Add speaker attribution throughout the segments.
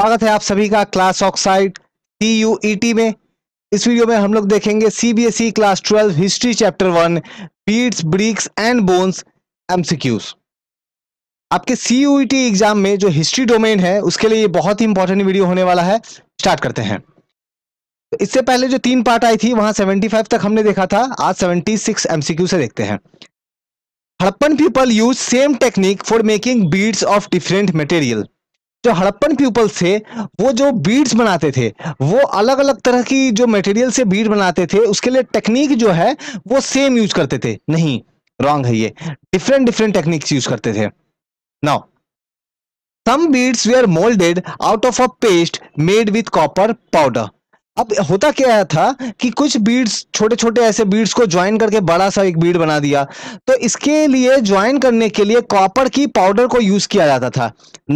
Speaker 1: स्वागत है आप सभी का क्लास ऑक्साइड सी यू ई टी में इस वीडियो में हम लोग देखेंगे CBSE e class 12 history chapter one beads bricks and bones MCQs आपके C U E T exam में जो हिस्ट्री डोमेन है उसके लिए ये बहुत ही इंपॉर्टेंट वीडियो होने वाला है स्टार्ट करते हैं इससे पहले जो तीन पार्ट आई थी वहां फाइव तक हमने देखा था आज 76 एमसीक्यू से देखते हैं Harappan people use same technique for making beads of different material जो हड़प्पन पीपल्स थे वो जो बीड्स बनाते थे वो अलग अलग तरह की जो मटेरियल से बीड बनाते थे उसके लिए टेक्निक जो है वो सेम यूज करते थे नहीं रॉन्ग है ये डिफरेंट डिफरेंट टेक्निक्स यूज करते थे now some beads they are moulded out of a paste made with copper powder अब होता क्या था कि कुछ बीड्स छोटे छोटे ऐसे बीड्स को ज्वाइन करके बड़ा सा एक बीड बना दिया तो इसके लिए ज्वाइन करने के लिए कॉपर की पाउडर को यूज किया जाता था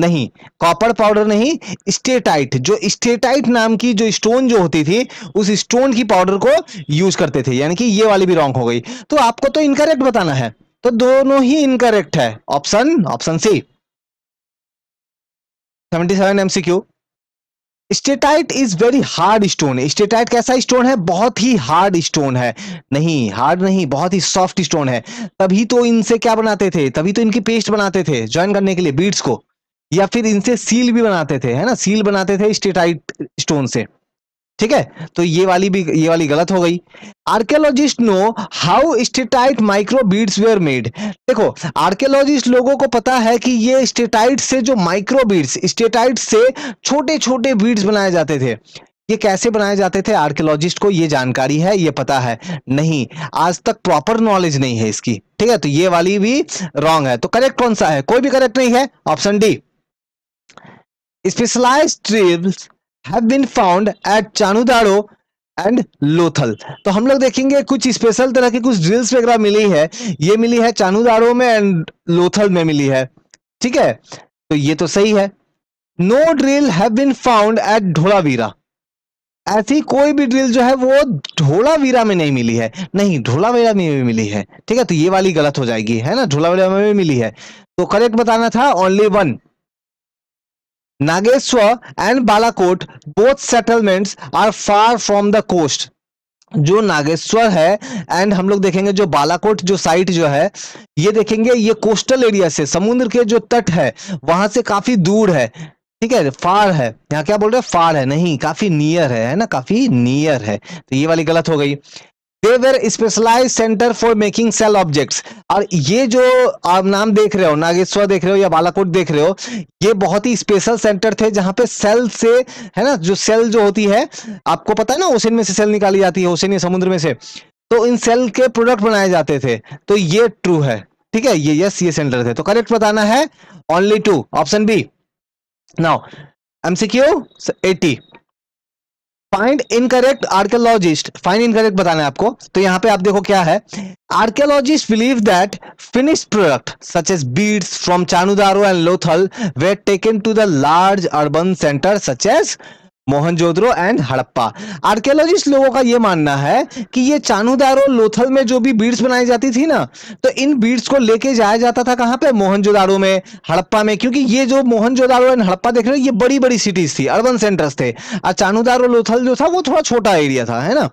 Speaker 1: नहीं कॉपर पाउडर नहीं स्टेटाइट जो स्टेटाइट नाम की जो स्टोन जो होती थी उस स्टोन की पाउडर को यूज करते थे यानी कि ये वाली भी रॉन्ग हो गई तो आपको तो इनकरेक्ट बताना है तो दोनों ही इनकरेक्ट है option option C seventy seven MCQ steatite is very hard stone steatite कैसा स्टोन है बहुत ही हार्ड स्टोन है नहीं हार्ड नहीं बहुत ही सॉफ्ट स्टोन है तभी तो इनसे क्या बनाते थे तभी तो इनकी पेस्ट बनाते थे ज्वाइन करने के लिए बीड्स को या फिर इनसे सील भी बनाते थे है ना सील बनाते थे स्टेटाइट स्टोन से ठीक है तो ये वाली भी ये वाली गलत हो गई archaeologist know how steatite micro beads were made देखो आर्कियोलॉजिस्ट लोगों को पता है कि ये स्टेटाइट से जो माइक्रो बीड्स स्टेटाइट से छोटे छोटे बीड्स बनाए जाते थे ये कैसे बनाए जाते थे आर्कियोलॉजिस्ट को ये जानकारी है ये पता है नहीं आज तक प्रॉपर नॉलेज नहीं है इसकी ठीक है तो ये वाली भी रॉन्ग है तो करेक्ट कौन सा है कोई भी करेक्ट नहीं है option D specialised drills have been found at Chanhudaro and Lothal तो हम लोग देखेंगे कुछ स्पेशल तरह की कुछ ड्रिल्स वगैरह मिली है ये मिली है चानूदाड़ो में एंड लोथल में मिली है ठीक है तो ये तो सही है no drill have been found at Dholavira ऐसी कोई भी ड्रिल जो है वो ढोलावीरा में नहीं मिली है नहीं ढोलावीरा में भी मिली है ठीक है तो ये वाली गलत हो जाएगी है ना ढोलावीरा में भी मिली है तो करेक्ट बताना था only one Nageshwar and Balakot, both settlements are far from the coast. जो नागेश्वर है एंड हम लोग देखेंगे जो बालाकोट जो साइट जो है ये देखेंगे ये कोस्टल एरिया से समुद्र के जो तट है वहां से काफी दूर है ठीक है फार है यहाँ क्या बोल रहे हैं फार है नहीं काफी नियर है है ना काफी नियर है तो ये वाली गलत हो गई they were specialised centre for making shell objects और ये जो आप नाम देख रहे हो नागेश्वर देख रहे हो या बालाकोट देख रहे हो ये बहुत ही स्पेशल सेंटर थे जहां पे सेल से है ना जो सेल जो होती है आपको पता है ना ओशन में से सेल निकाली जाती है ओशन या समुद्र में से तो इन सेल के प्रोडक्ट बनाए जाते थे तो ये ट्रू है ठीक है ये यस ये सेंटर थे तो करेक्ट बताना है only two option B now MCQ eighty find incorrect archaeologist find incorrect बताना है आपको तो यहाँ पे आप देखो क्या है archaeologist believe that finish product such as beads from Chanhudaro and Lothal were taken to the large urban centre such as Mohenjodaro and Harappa archaeologist लोगों का ये मानना है कि ये चानूदार और लोथल में जो भी बीड्स बनाई जाती थी ना तो इन बीड्स को लेके जाया जाता था कहाँ पे मोहनजोदारो में हड़प्पा में क्योंकि ये जो मोहनजोदारो एंड हड़प्पा देख रहे हो ये बड़ी बड़ी सिटीज थी अर्बन सेंटर्स थे और चानूदार और लोथल जो था वो थोड़ा छोटा एरिया था है ना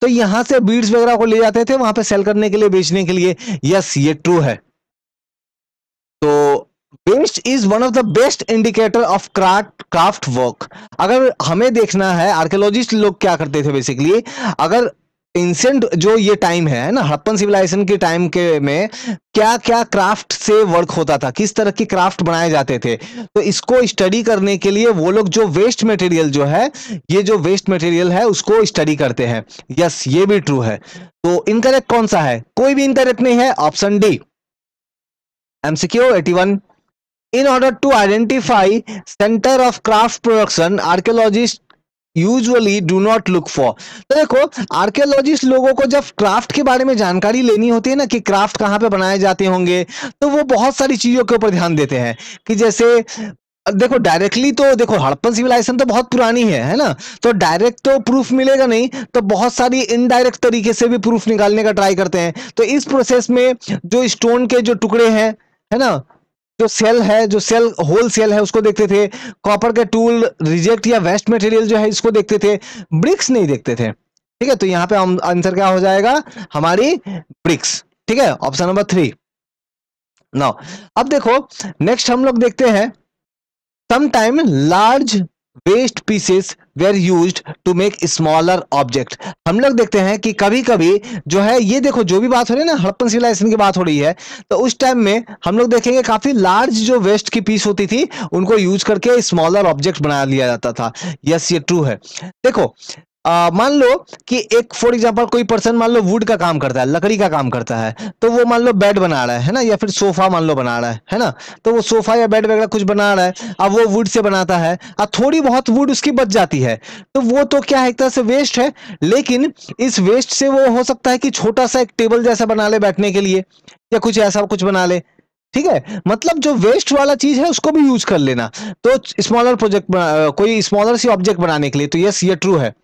Speaker 1: तो यहाँ से बीड्स वगैरह को ले जाते थे वहां पे सेल करने के लिए बेचने के लिए यस ये ट्रू है waste is one of the best indicator of craft craft work अगर हमें देखना है आर्कियोलॉजिस्ट लोग क्या करते थे बेसिकली अगर एंशेंट जो ये टाइम है ना हड़प्पन सिविलाइजेशन के टाइम के में क्या क्या क्राफ्ट से वर्क होता था किस तरह के क्राफ्ट बनाए जाते थे तो इसको स्टडी करने के लिए वो लोग जो वेस्ट मटेरियल जो है ये जो वेस्ट मटेरियल है उसको स्टडी करते हैं यस ये भी ट्रू है तो इनकरेक्ट कौन सा है कोई भी इनकरेक्ट नहीं है option D MCQ eighty one In order to identify center of craft production, archaeologists usually do not look for तो देखो आर्कियोलॉजिस्ट लोगों को जब क्राफ्ट के बारे में जानकारी लेनी होती है ना कि क्राफ्ट कहाँ पे बनाए जाते होंगे तो वो बहुत सारी चीजों के ऊपर ध्यान देते हैं कि जैसे देखो डायरेक्टली तो देखो हड़प्पन सिविलाइजेशन तो बहुत पुरानी है है ना तो डायरेक्ट तो प्रूफ मिलेगा नहीं तो बहुत सारी इनडायरेक्ट तरीके से भी प्रूफ निकालने का ट्राई करते हैं तो इस प्रोसेस में जो स्टोन के जो टुकड़े हैं है ना जो सेल है जो सेल होल सेल है उसको देखते थे कॉपर के टूल रिजेक्ट या वेस्ट मटेरियल जो है इसको देखते थे ब्रिक्स नहीं देखते थे ठीक है तो यहाँ पे आंसर क्या हो जाएगा हमारी ब्रिक्स ठीक है ऑप्शन नंबर थ्री नौ अब देखो नेक्स्ट हम लोग देखते हैं sometime large waste pieces were use to make smaller object हम लोग देखते हैं कि कभी कभी जो है ये देखो जो भी बात हो रही है ना हड़प्पन सिविलाइजेशन की बात हो रही है तो उस टाइम में हम लोग देखेंगे काफी लार्ज जो वेस्ट की पीस होती थी उनको यूज करके स्मॉलर ऑब्जेक्ट बना लिया जाता था यस ये ट्रू है देखो मान लो कि एक फॉर एग्जाम्पल कोई पर्सन मान लो वुड का काम करता है लकड़ी का काम करता है तो वो मान लो बेड बना रहा है है ना या फिर सोफा मान लो बना रहा है है ना तो वो सोफा या बेड वगैरह कुछ बना रहा है अब वो वुड से बनाता है और थोड़ी बहुत वुड उसकी बच जाती है तो वो तो क्या है एक तरह से वेस्ट है लेकिन इस वेस्ट से वो हो सकता है कि छोटा सा एक टेबल जैसा बना ले बैठने के लिए या कुछ ऐसा कुछ बना ले ठीक है मतलब जो वेस्ट वाला चीज है उसको भी यूज कर लेना तो स्मॉलर प्रोजेक्ट कोई स्मॉलर सी ऑब्जेक्ट बनाने के लिए तो यस ये ट्रू है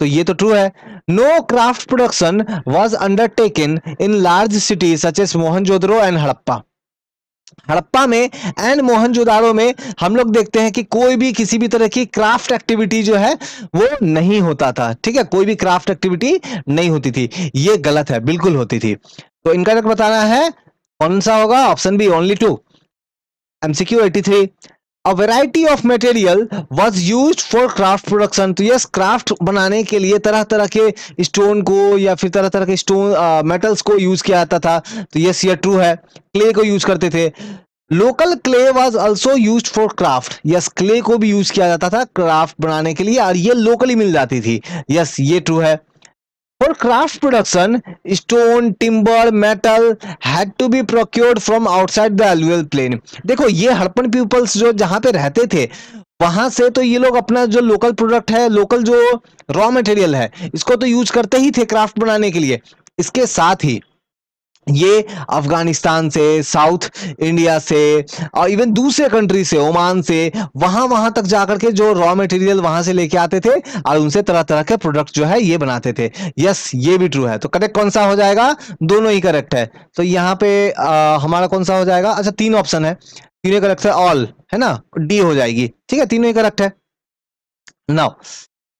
Speaker 1: तो ये तो ट्रू है no craft production was undertaken in large city such as Mohenjodaro and Harappa Harappa में एंड मोहनजोदारो में हम लोग देखते हैं कि कोई भी किसी भी तरह की क्राफ्ट एक्टिविटी जो है वो नहीं होता था ठीक है कोई भी क्राफ्ट एक्टिविटी नहीं होती थी ये गलत है बिल्कुल होती थी तो इनका बताना है कौन सा होगा option B only two MCQ 83 a variety of material was use for craft production तो यस क्राफ्ट बनाने के लिए तरह तरह के स्टोन को या फिर तरह तरह के स्टोन मेटल्स को यूज किया जाता था तो यस ये ट्रू है क्ले को यूज करते थे local clay was also use for craft yes clay को भी यूज किया जाता था क्राफ्ट बनाने के लिए और ये लोकली मिल जाती थी यस ये ट्रू है for craft production stone timber metal had to be procured from outside the alluvial plain देखो ये हड़पन पीपल्स जो जहां पे रहते थे वहां से तो ये लोग अपना जो लोकल प्रोडक्ट है लोकल जो रॉ मटेरियल है इसको तो यूज करते ही थे क्राफ्ट बनाने के लिए इसके साथ ही ये अफगानिस्तान से साउथ इंडिया से और इवन दूसरे कंट्री से ओमान से वहां वहां तक जाकर के जो रॉ मटेरियल वहां से लेके आते थे और उनसे तरह तरह के प्रोडक्ट जो है ये बनाते थे यस ये भी ट्रू है तो करेक्ट कौन सा हो जाएगा दोनों ही करेक्ट है तो यहाँ पे आ, हमारा कौन सा हो जाएगा अच्छा तीन ऑप्शन है तीनों करेक्ट है ऑल है ना डी हो जाएगी ठीक है तीनों ही करेक्ट है नाउ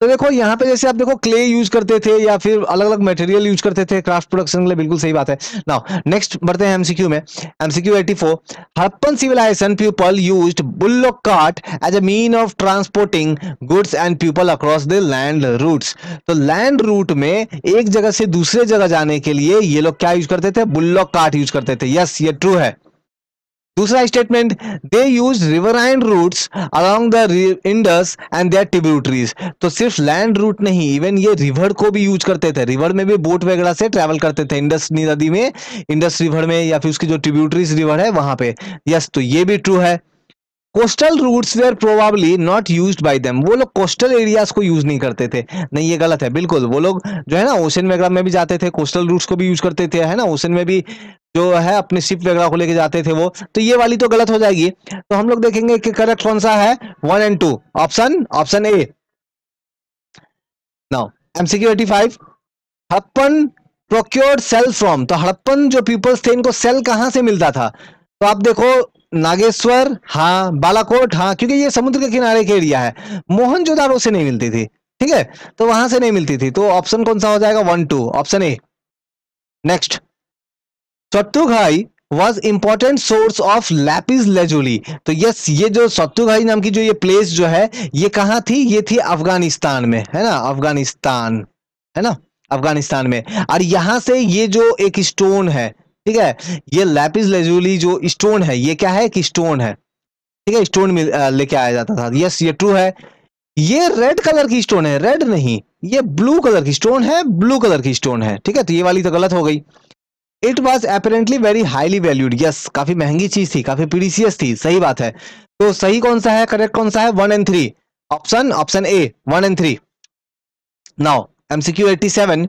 Speaker 1: तो देखो यहाँ पे जैसे आप देखो क्ले यूज करते थे या फिर अलग अलग मटेरियल यूज करते थे क्राफ्ट प्रोडक्शन के लिए बिल्कुल सही बात है नाउ नेक्स्ट बढ़ते हैं एमसीक्यू में MCQ 84 four Harappan civilization people used bullock cart as a mean of transporting goods and people across the land route तो लैंड रूट में एक जगह से दूसरे जगह जाने के लिए ये लोग क्या यूज करते थे बुल्लो कार्ट यूज करते थे यस ये ट्रू है दूसरा statement they use riverine routes along the Indus and their tributaries तो सिर्फ लैंड रूट नहीं इवन ये रिवर को भी यूज करते थे रिवर में भी बोट वगैरह से ट्रेवल करते थे इंडस नदी में इंडस रिवर में या फिर उसकी जो ट्रिब्यूटरीज रिवर है वहां पे यस तो ये भी ट्रू है coastal routes were probably not use by them वो लोग कोस्टल एरियाज को यूज नहीं करते थे नहीं ये गलत है बिल्कुल वो लोग जो है ना ओशन वगैरह में भी जाते थे कोस्टल रूट्स को भी यूज करते थे है ना ओशन में भी जो है अपने शिप वगैरह को लेके जाते थे वो तो ये वाली तो गलत हो जाएगी तो हम लोग देखेंगे कि करेक्ट कौन सा है one and two option option A now MCQ eighty five Harappan procured shell from तो हड़प्पन जो पीपल्स थे इनको सेल कहां से मिलता था तो आप देखो नागेश्वर हाँ बालाकोट हाँ क्योंकि ये समुद्र के किनारे के एरिया है जोदारो से नहीं मिलती थी ठीक है तो वहां से नहीं मिलती थी तो ऑप्शन कौन सा हो जाएगा one two option A next सत्तुघाई was important source of lapis lazuli तो यस ये जो सत्तुघाई नाम की जो ये प्लेस जो है ये कहाँ थी ये थी अफगानिस्तान में है ना अफगानिस्तान है ना अफगानिस्तान में और यहां से ये जो एक स्टोन है ठीक है ये लैपिस लेजुली जो स्टोन है ये क्या है एक स्टोन है ठीक है स्टोन लेके आया जाता था यस ये ट्रू है ये रेड कलर की स्टोन है रेड नहीं ये ब्लू कलर की स्टोन है ब्लू कलर की स्टोन है ठीक है तो ये वाली तो गलत हो गई it was apparently very highly valued yes काफी महंगी चीज थी काफी प्रीसियस थी सही बात है तो सही कौन सा है करेक्ट कौन सा है one and three option option A one and three now MCQ eighty seven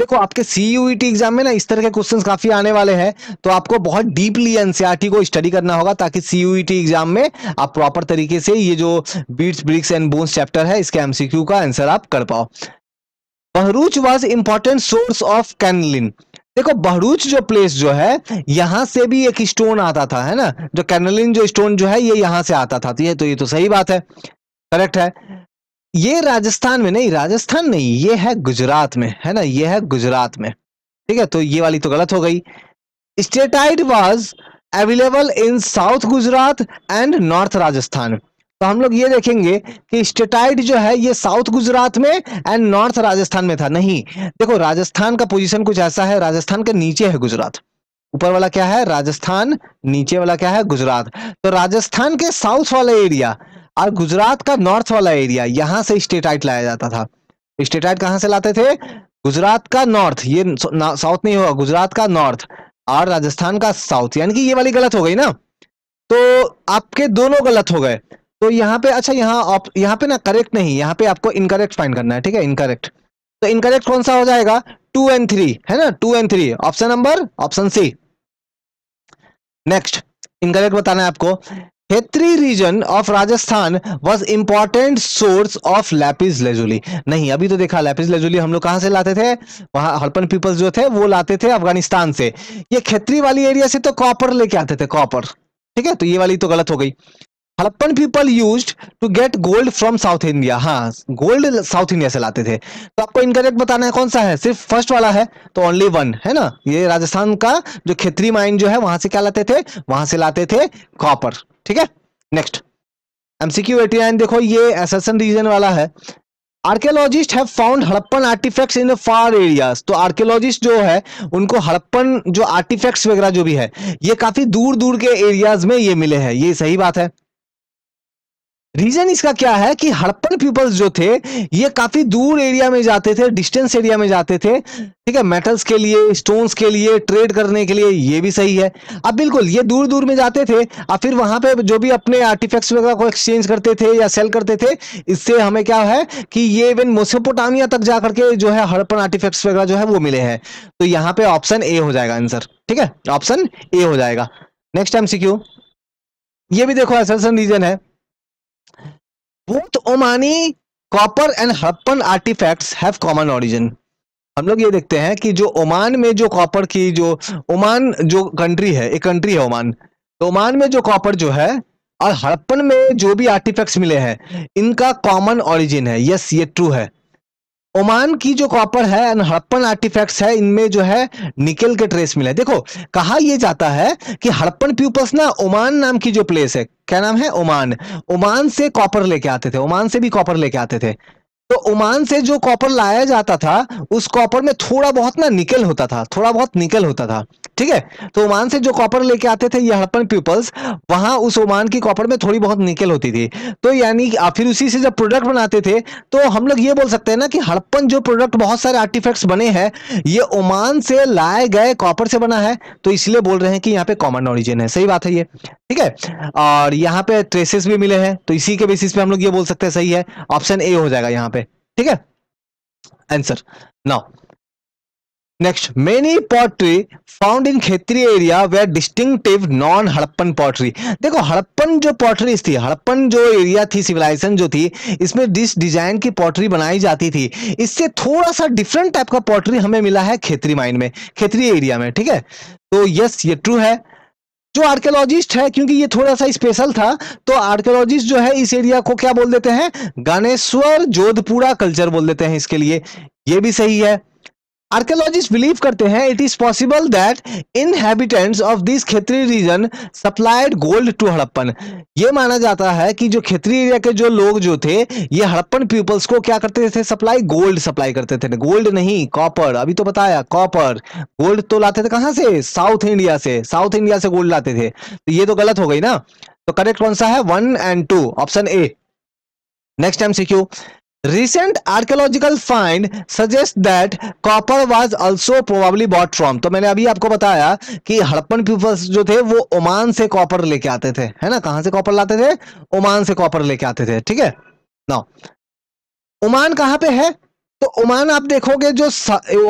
Speaker 1: देखो आपके सीयूईटी एग्जाम e में ना इस तरह के क्वेश्चंस काफी आने वाले हैं तो आपको बहुत डीपली एनसीईआरटी e को स्टडी करना होगा ताकि सीयूईटी एग्जाम e में आप प्रॉपर तरीके से ये जो beads bricks and bones chapter है इसके एमसीक्यू का आंसर आप कर पाओ Bharuch was important source of carnelian देखो बहरूच जो प्लेस जो है यहां से भी एक स्टोन आता था है ना जो कैनलिन जो स्टोन जो है ये यहां से आता था तो ये तो ये तो सही बात है करेक्ट है ये राजस्थान में नहीं राजस्थान नहीं ये है गुजरात में है ना ये है गुजरात में ठीक है तो ये वाली तो गलत हो गई steatite was available in south Gujarat and north Rajasthan तो हम लोग ये देखेंगे कि स्टेटाइड जो है ये साउथ गुजरात में एंड नॉर्थ राजस्थान में था नहीं देखो राजस्थान का पोजीशन कुछ ऐसा है राजस्थान के नीचे है गुजरात ऊपर वाला क्या है राजस्थान नीचे वाला क्या है गुजरात तो राजस्थान के साउथ वाला एरिया और गुजरात का नॉर्थ वाला एरिया यहां से स्टेटाइट लाया जाता था स्टेटाइट कहां से लाते थे गुजरात का नॉर्थ ये साउथ नहीं होगा गुजरात का नॉर्थ और राजस्थान का साउथ यानी कि ये वाली गलत हो गई ना तो आपके दोनों गलत हो गए तो यहाँ पे अच्छा यहाँ यहाँ पे ना करेक्ट नहीं यहाँ पे आपको इनकरेक्ट फाइंड करना है ठीक है इनकरेक्ट तो इनकरेक्ट कौन सा हो जाएगा टू एंड थ्री है ना two and three option number option C next incorrect बताना है आपको Khetri region of Rajasthan was important source of lapis lazuli नहीं अभी तो देखा लैपिस लेजुली हम लोग कहां से लाते थे वहां हड़पन पीपल्स जो थे वो लाते थे अफगानिस्तान से ये खेत्री वाली एरिया से तो कॉपर लेके आते थे कॉपर ठीक है तो ये वाली तो गलत हो गई Harappan people use to get gold from south India हाँ गोल्ड साउथ इंडिया से लाते थे तो आपको इनकरेक्ट बताना है कौन सा है सिर्फ फर्स्ट वाला है तो ओनली वन है ना ये राजस्थान का जो खेतरी माइन जो है वहां से क्या लाते थे वहां से लाते थे कॉपर ठीक है नेक्स्ट एमसीक्यू नाइन देखो ये एसेसन रीजन वाला है archaeologist have found Harappan artifacts in far areas तो आर्कियोलॉजिस्ट जो है उनको हड़प्पन जो आर्टिफैक्ट्स वगैरह जो भी है ये काफी दूर दूर के एरियाज में ये मिले हैं ये सही बात है रीजन इसका क्या है कि हड़प्पन पीपल्स जो थे ये काफी दूर एरिया में जाते थे डिस्टेंस एरिया में जाते थे ठीक है मेटल्स के लिए स्टोन्स के लिए ट्रेड करने के लिए ये भी सही है अब बिल्कुल ये दूर दूर में जाते थे और फिर वहां पे जो भी अपने आर्टिफैक्ट्स वगैरह को एक्सचेंज करते थे या सेल करते थे इससे हमें क्या है कि ये इवन मोसेपोटामिया तक जाकर के जो है हड़प्पन आर्टिफैक्ट्स वगैरह जो है वो मिले हैं तो यहाँ पे ऑप्शन ए हो जाएगा आंसर ठीक है ऑप्शन ए हो जाएगा नेक्स्ट टाइम सीक्यू ये भी देखो एसलसन रीजन है Both Omani copper and Harappan artifacts have common origin हम लोग ये देखते हैं कि जो ओमान में जो कॉपर की जो ओमान जो कंट्री है एक कंट्री है ओमान तो ओमान में जो कॉपर जो है और हड़प्पन में जो भी आर्टिफैक्ट्स मिले हैं इनका कॉमन ओरिजिन है यस ये ट्रू है ओमान की जो कॉपर है एंड हड़प्पन आर्टिफैक्ट्स है इनमें जो है निकल के ट्रेस मिले देखो कहा यह जाता है कि हड़प्पन पीपल्स ना ओमान नाम की जो प्लेस है क्या नाम है ओमान ओमान से कॉपर लेके आते थे ओमान से भी कॉपर लेके आते थे तो ओमान से जो कॉपर लाया जाता था उस कॉपर में थोड़ा बहुत ना निकल होता था थोड़ा बहुत निकल होता था ठीक है तो ओमान से जो कॉपर लेके आते थे ये हड़पन पीपल्स वहां उस ओमान की कॉपर में थोड़ी बहुत निकल होती थी तो यानी फिर उसी से जब प्रोडक्ट बनाते थे तो हम लोग ये बोल सकते हैं ना कि हड़पन जो प्रोडक्ट बहुत सारे आर्टिफैक्ट्स बने हैं ये ओमान से लाए गए कॉपर से बना है तो इसलिए बोल रहे हैं कि यहाँ पे कॉमन ऑरिजिन है सही बात है ये ठीक है और यहाँ पे ट्रेसेस भी मिले हैं तो इसी के बेसिस पे हम लोग ये बोल सकते हैं सही है ऑप्शन ए हो जाएगा यहाँ पे ठीक है answer now next many pottery found in क्षेत्रीय एरिया वे डिस्टिंगटिव नॉन हड़प्पन पॉटरी देखो हड़प्पन जो पॉटरीज थी हड़प्पन जो एरिया थी सिविलाइजेशन जो थी इसमें डिस डिजाइन की पॉटरी बनाई जाती थी इससे थोड़ा सा डिफरेंट टाइप का पॉटरी हमें मिला है खेतरी माइन में खेतरी एरिया में ठीक है तो यस ये ट्रू है जो आर्कियोलॉजिस्ट है क्योंकि ये थोड़ा सा स्पेशल था तो आर्कियोलॉजिस्ट जो है इस एरिया को क्या बोल देते हैं गणेश्वर जोधपुरा कल्चर बोल देते हैं इसके लिए ये भी सही है Archaeologists बिलीव करते हैं it is possible that inhabitants of this Khetri region supplied gold to Harappan ये माना जाता है कि जो खेतरी एरिया के जो लोग जो थे ये हड़प्पन पीपल्स को क्या करते थे सप्लाई गोल्ड सप्लाई करते थे गोल्ड नहीं कॉपर अभी तो बताया कॉपर गोल्ड तो लाते थे कहां से साउथ इंडिया से साउथ इंडिया से गोल्ड लाते थे तो ये तो गलत हो गई ना तो करेक्ट कौन सा है one and two option A next time सीक्यू recent archaeological find suggest that copper was also probably bought from तो मैंने अभी आपको बताया कि हड़प्पन पीपल्स जो थे वो ओमान से कॉपर लेके आते थे है ना कहां से कॉपर लाते थे ओमान से कॉपर लेके आते थे ठीक है ना ओमान कहां पे है तो ओमान आप देखोगे जो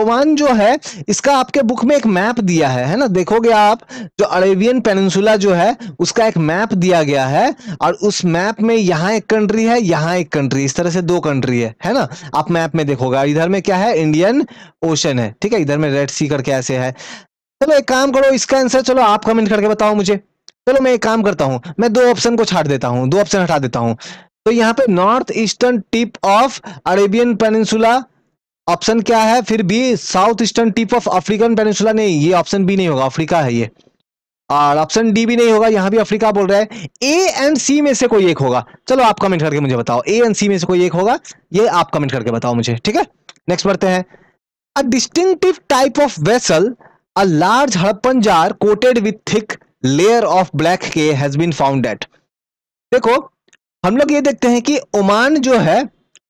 Speaker 1: ओमान जो है इसका आपके बुक में एक मैप दिया है है ना देखोगे आप जो अरेबियन पेनसुला जो है उसका एक मैप दिया गया है और उस मैप में यहाँ एक कंट्री है यहाँ एक कंट्री इस तरह से दो कंट्री है है ना आप मैप में देखोगे इधर में क्या है इंडियन ओशन है ठीक है इधर में रेड सी करके ऐसे है चलो एक काम करो इसका आंसर चलो आप कमेंट करके बताओ मुझे चलो मैं एक काम करता हूँ मैं दो ऑप्शन को छाट देता हूँ दो ऑप्शन हटा देता हूँ तो यहाँ पे north eastern tip of Arabian peninsula option क्या है फिर भी south eastern tip of African peninsula नहीं ये ऑप्शन बी नहीं होगा अफ्रीका है ये और ऑप्शन डी भी नहीं होगा यहाँ भी अफ्रीका बोल रहा है ए एंड सी में से कोई एक होगा चलो आप कमेंट करके मुझे बताओ ए एंड सी में से कोई एक होगा ये आप कमेंट करके बताओ मुझे ठीक है नेक्स्ट बढ़ते हैं a distinctive type of vessel a large Harappan jar coated with thick layer of black के हैज बीन फाउंड एट देखो हम लोग ये देखते हैं कि ओमान जो है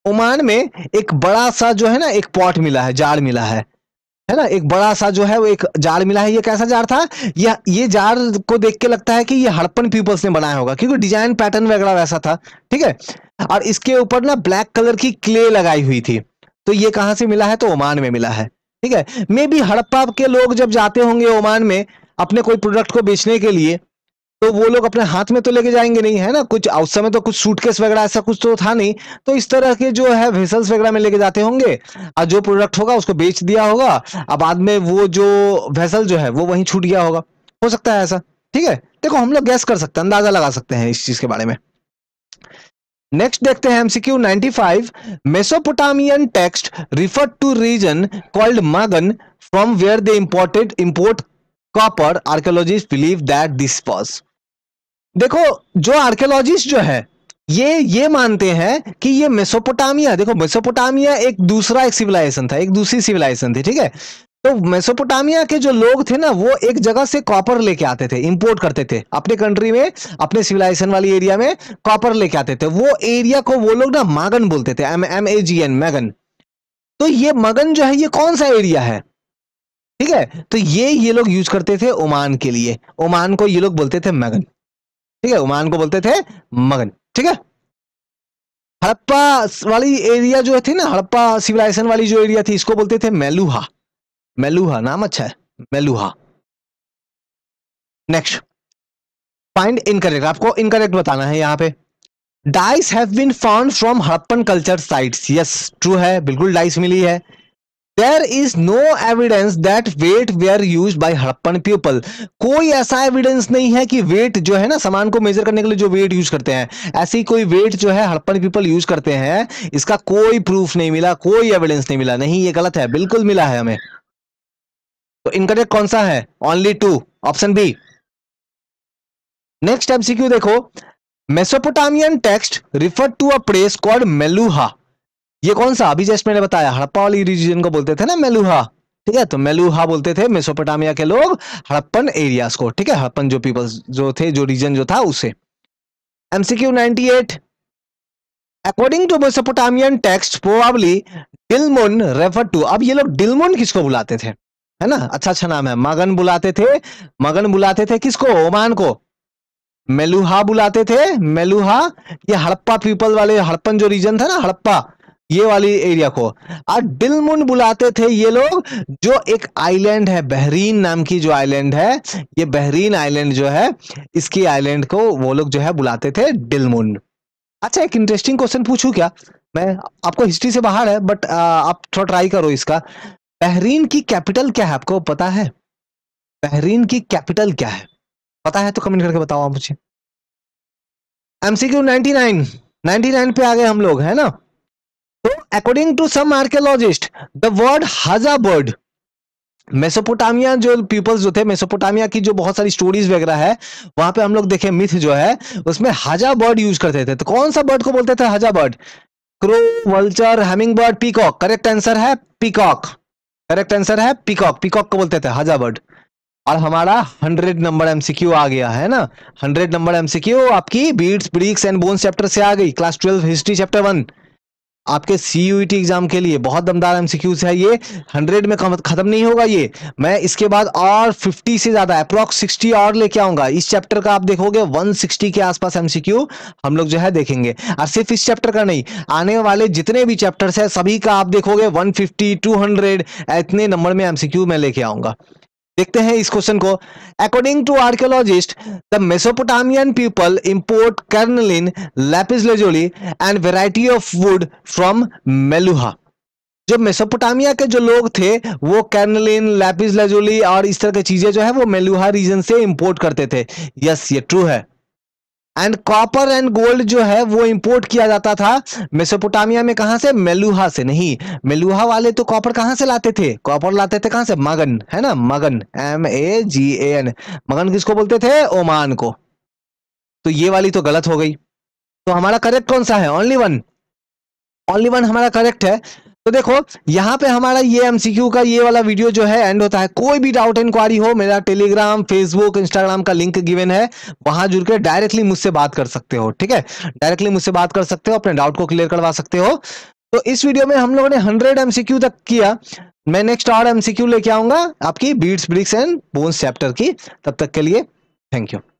Speaker 1: ओमान में एक बड़ा सा जो है ना एक पॉट मिला है जार मिला है है ना एक बड़ा सा जो है वो एक जार मिला है ये कैसा जार था यह ये जार को देख के लगता है कि ये हड़पन पीपल्स ने बनाया होगा क्योंकि डिजाइन पैटर्न वगैरह वैसा था ठीक है और इसके ऊपर ना ब्लैक कलर की क्ले लगाई हुई थी तो ये कहां से मिला है तो ओमान में मिला है ठीक है मे बी हड़प्पा के लोग जब जाते होंगे ओमान में अपने कोई प्रोडक्ट को बेचने के लिए तो वो लोग अपने हाथ में तो लेके जाएंगे नहीं है ना कुछ उस समय तो कुछ सूटकेस वगैरह ऐसा कुछ तो था नहीं तो इस तरह के जो है वेसल्स वगैरह में लेके जाते होंगे और जो प्रोडक्ट होगा उसको बेच दिया होगा और बाद में वो जो वेसल जो है वो वहीं छूट गया होगा हो सकता है ऐसा ठीक है देखो हम लोग गैस कर सकते हैं अंदाजा लगा सकते हैं इस चीज के बारे में नेक्स्ट देखते हैं MCQ 95 Mesopotamian text refer to region called Magan from where they imported import copper archaeologist believe that this pause देखो जो आर्कियोलॉजिस्ट जो है ये ये मानते हैं कि ये मेसोपोटामिया देखो मेसोपोटामिया एक दूसरा एक सिविलाइजेशन था एक दूसरी सिविलाइजेशन थी ठीक है तो मेसोपोटामिया के जो लोग थे ना वो एक जगह से कॉपर लेके आते थे इंपोर्ट करते थे अपने कंट्री में अपने सिविलाइजेशन वाली एरिया में कॉपर लेके आते थे वो एरिया को वो लोग ना मागन बोलते थे M M A G N Magan तो ये मगन जो है ये कौन सा एरिया है ठीक है तो ये ये लोग यूज करते थे ओमान के लिए ओमान को ये लोग बोलते थे मगन ठीक है उमान को बोलते थे मगन ठीक है हड़प्पा वाली एरिया जो थी ना हड़प्पा सिविलाइजेशन वाली जो एरिया थी इसको बोलते थे मेलुहा मेलुहा नाम अच्छा है मेलुहा नेक्स्ट फाइंड इनकरेक्ट आपको इनकरेक्ट बताना है यहां पे dice have been found from Harappan culture sites yes true है बिल्कुल डाइस मिली है there is no evidence that weight were use by Harappan people कोई ऐसा एविडेंस नहीं है कि वेट जो है ना सामान को मेजर करने के लिए जो वेट यूज करते हैं ऐसी कोई वेट जो है हड़प्पन पीपल यूज करते हैं इसका कोई प्रूफ नहीं मिला कोई एविडेंस नहीं मिला नहीं ये गलत है बिल्कुल मिला है हमें तो इनकरेक्ट कौन सा है only two option B next MCQ देखो Mesopotamian text refer to a place called Meluhha ये कौन सा अभी जस्ट मैंने बताया हड़प्पा वाली रीजन को बोलते थे ना मेलुहा ठीक है तो मेलुहा बोलते थे मेसोपोटामिया के लोग हड़प्पन एरियाज को ठीक है हड़प्पन जो पीपल्स जो थे जो रीजन जो था उसे MCQ 98 according to Mesopotamian text probably Dilmun refer to अब ये लोग डिलमुन किसको बुलाते थे है ना अच्छा अच्छा नाम है मगन बुलाते थे मगन बुलाते थे किसको ओमान को मेलुहा बुलाते थे मेलुहा ये हड़प्पा पीपल वाले हड़प्पन जो रीजन था ना हड़प्पा ये वाली एरिया को और डिलमुन बुलाते थे ये लोग जो एक आइलैंड है बहरीन नाम की जो आइलैंड है ये बहरीन आइलैंड जो है इसकी आइलैंड को वो लोग जो है बुलाते थे डिलमुन अच्छा एक इंटरेस्टिंग क्वेश्चन पूछू क्या मैं आपको हिस्ट्री से बाहर है बट आप थोड़ा ट्राई करो इसका बहरीन की कैपिटल क्या है आपको पता है बहरीन की कैपिटल क्या है पता है तो कमेंट करके बताओ आप मुझे एमसीक्यू नाइनटी नाइन पे आ गए हम लोग है ना तो according to some archaeologist the word Haza bird Mesopotamia जो पीपल्स जो थे मेसोपोटामिया की जो बहुत सारी स्टोरीज वगैरह है वहां पे हम लोग देखे मिथ जो है उसमें हजा बर्ड यूज करते थे तो कौन सा बर्ड को बोलते थे हजा bird crow vulture hummingbird peacock correct answer है पीकॉक करेक्ट आंसर है पीकॉक पीकॉक को बोलते थे हजा बर्ड और हमारा हंड्रेड नंबर एमसीक्यू आ गया है ना हंड्रेड नंबर एमसीक्यू आपकी beads bricks and bones chapter से आ गई class twelve history chapter one आपके सी एग्जाम e के लिए बहुत दमदार एमसीक्यूज है ये हंड्रेड में खत्म नहीं होगा ये मैं इसके बाद और फिफ्टी से ज्यादा अप्रोक्स सिक्सटी और लेके आऊंगा इस चैप्टर का आप देखोगे वन सिक्सटी के आसपास एमसीक्यू हम लोग जो है देखेंगे और सिर्फ इस चैप्टर का नहीं आने वाले जितने भी चैप्टर्स है सभी का आप देखोगे वन फिफ्टी इतने नंबर में एमसीक्यू मैं लेके आऊंगा देखते हैं इस क्वेश्चन को according to archaeologist the Mesopotamian people import carnelian lapis lazuli and variety of wood from Meluhha जो मेसोपोटामिया के जो लोग थे वो कर्नलिन लैपिस लजोली और इस तरह की चीजें जो है वो मेलुहा रीजन से इंपोर्ट करते थे यस ये ट्रू है एंड कॉपर एंड गोल्ड जो है वो इंपोर्ट किया जाता था मेसोपोटामिया में कहा से मेलुहा से नहीं मेलुहा वाले तो कॉपर कहां से लाते थे कॉपर लाते थे कहां से मगन है ना मगन M A ji A N मगन किसको बोलते थे ओमान को तो ये वाली तो गलत हो गई तो हमारा करेक्ट कौन सा है ओनली वन ओनली वन हमारा करेक्ट है तो देखो यहाँ पे हमारा ये एमसीक्यू का ये वाला वीडियो जो है एंड होता है कोई भी डाउट इंक्वायरी हो मेरा टेलीग्राम फेसबुक इंस्टाग्राम का लिंक गिवन है वहां जुड़ के डायरेक्टली मुझसे बात कर सकते हो ठीक है डायरेक्टली मुझसे बात कर सकते हो अपने डाउट को क्लियर करवा सकते हो तो इस वीडियो में हम लोगों ने हंड्रेड एमसीक्यू तक किया मैं नेक्स्ट और एमसीक्यू लेके आऊंगा आपकी beads bricks and bones chapter की तब तक के लिए थैंक यू